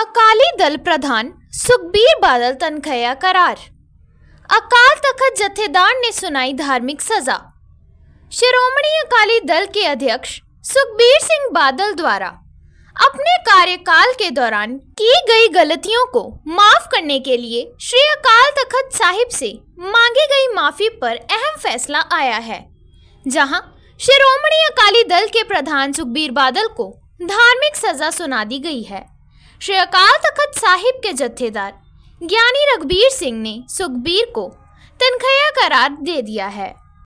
अकाली दल प्रधान सुखबीर बादल तनखया करार अकाल तखत जथेदार ने सुनाई धार्मिक सजा श्रोमणी अकाली दल के अध्यक्ष सुखबीर सिंह बादल द्वारा अपने कार्यकाल के दौरान की गई गलतियों को माफ करने के लिए श्री अकाल तखत साहिब से मांगी गई माफी पर अहम फैसला आया है जहां शिरोमणी अकाली दल के प्रधान सुखबीर बादल को धार्मिक सजा सुना दी गई है श्री अकाल तखत साहिब के जत्थेदार ज्ञानी रघबीर सिंह ने सुखबीर को तनखैया करार दे दिया है